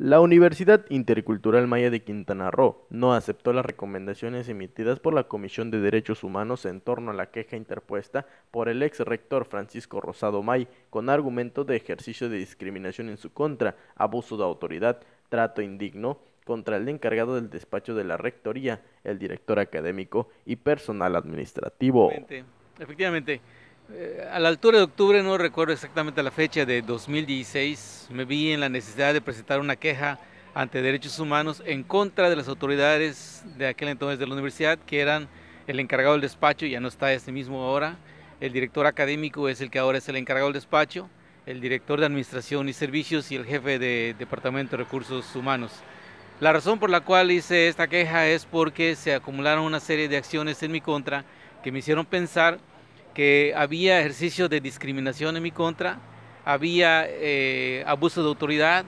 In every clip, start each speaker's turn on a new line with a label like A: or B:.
A: La Universidad Intercultural Maya de Quintana Roo no aceptó las recomendaciones emitidas por la Comisión de Derechos Humanos en torno a la queja interpuesta por el ex rector Francisco Rosado May con argumento de ejercicio de discriminación en su contra, abuso de autoridad, trato indigno contra el encargado del despacho de la rectoría, el director académico y personal administrativo.
B: Efectivamente, eh, a la altura de octubre, no recuerdo exactamente la fecha de 2016, me vi en la necesidad de presentar una queja ante derechos humanos en contra de las autoridades de aquel entonces de la universidad, que eran el encargado del despacho, ya no está ese mismo ahora, el director académico es el que ahora es el encargado del despacho, el director de administración y servicios y el jefe de departamento de recursos humanos. La razón por la cual hice esta queja es porque se acumularon una serie de acciones en mi contra que me hicieron pensar que había ejercicio de discriminación en mi contra, había eh, abuso de autoridad,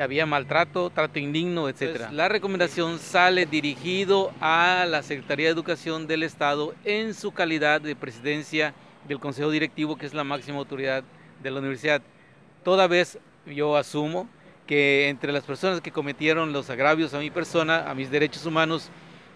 B: había maltrato, trato indigno, etc. la recomendación sale dirigido a la Secretaría de Educación del Estado en su calidad de presidencia del Consejo Directivo, que es la máxima autoridad de la universidad. Toda vez yo asumo que entre las personas que cometieron los agravios a mi persona, a mis derechos humanos,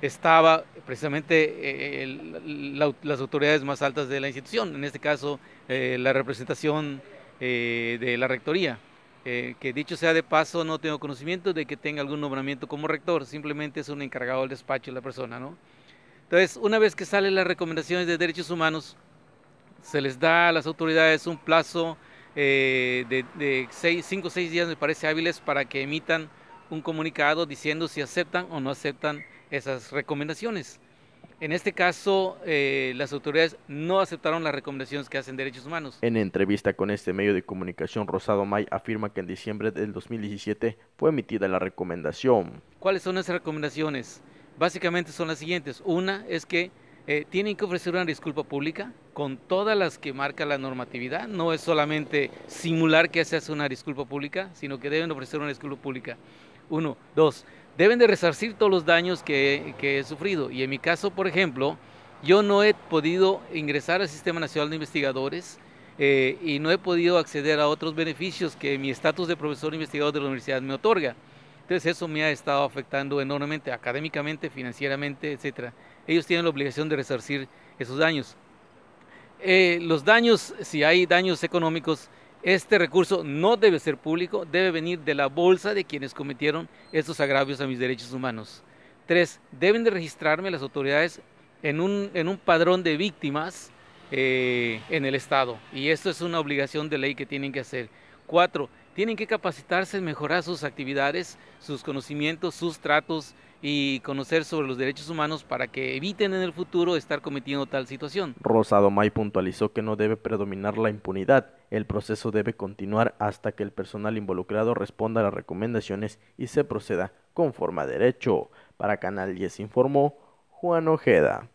B: estaba precisamente eh, las autoridades más altas de la institución, en este caso eh, la representación eh, de la rectoría. que dicho sea de paso, no tengo conocimiento de que tenga algún nombramiento como rector, simplemente es un encargado del despacho de la persona. ¿no? Entonces, una vez que salen las recomendaciones de derechos humanos, se les da a las autoridades un plazo de, de cinco o seis días, me parece hábiles, para que emitan un comunicado diciendo si aceptan o no aceptan esas recomendaciones. En este caso, eh, las autoridades no aceptaron las recomendaciones que hacen derechos humanos.
A: En entrevista con este medio de comunicación, Rosado May afirma que en diciembre del 2017 fue emitida la recomendación.
B: ¿Cuáles son esas recomendaciones? Básicamente son las siguientes. Una es que eh, tienen que ofrecer una disculpa pública con todas las que marca la normatividad. No es solamente simular que se hace una disculpa pública, sino que deben ofrecer una disculpa pública. Uno, dos, deben de resarcir todos los daños que, he sufrido. Y en mi caso, por ejemplo, yo no he podido ingresar al Sistema Nacional de Investigadores eh, y no he podido acceder a otros beneficios que mi estatus de profesor investigador de la universidad me otorga. Entonces eso me ha estado afectando enormemente, académicamente, financieramente, etc. Ellos tienen la obligación de resarcir esos daños. Eh, los daños, si hay daños económicos, este recurso no debe ser público, debe venir de la bolsa de quienes cometieron estos agravios a mis derechos humanos. Tres, Deben de registrarme las autoridades en un, padrón de víctimas eh, en el Estado. Y esto es una obligación de ley que tienen que hacer. Cuatro, Tienen que capacitarse en mejorar sus actividades, sus conocimientos, sus tratos, y conocer sobre los derechos humanos para que eviten en el futuro estar cometiendo tal situación.
A: Rosado May puntualizó que no debe predominar la impunidad. El proceso debe continuar hasta que el personal involucrado responda a las recomendaciones y se proceda conforme a derecho. Para Canal 10 informó Juan Ojeda.